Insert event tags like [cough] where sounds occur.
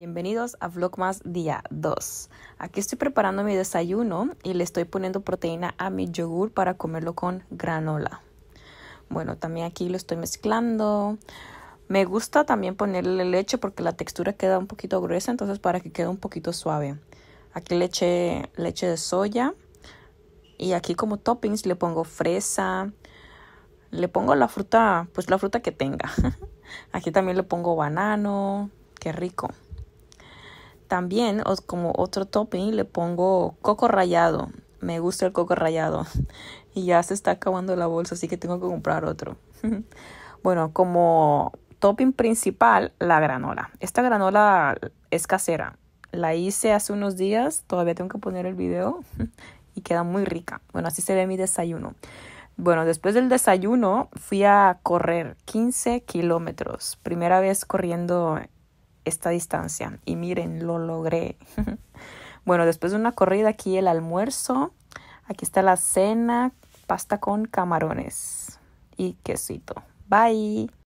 Bienvenidos a Vlogmas Más Día 2. Aquí estoy preparando mi desayuno y le estoy poniendo proteína a mi yogur para comerlo con granola. Bueno, también aquí lo estoy mezclando. Me gusta también ponerle leche porque la textura queda un poquito gruesa, entonces para que quede un poquito suave. Aquí le eché leche de soya y aquí como toppings le pongo fresa. Le pongo la fruta, pues la fruta que tenga. [laughs] Aquí también le pongo banano. Qué rico. También como otro topping le pongo coco rallado. Me gusta el coco rallado. [laughs] Y ya se está acabando la bolsa, así que tengo que comprar otro. [laughs] bueno, como topping principal, la granola. Esta granola es casera. La hice hace unos días, todavía tengo que poner el video [laughs] y queda muy rica. Bueno, así se ve mi desayuno. Bueno, después del desayuno fui a correr 15 kilómetros. Primera vez corriendo esta distancia. Y miren, lo logré. [laughs] bueno, después de una corrida aquí el almuerzo. Aquí está la cena, pasta con camarones y quesito. Bye.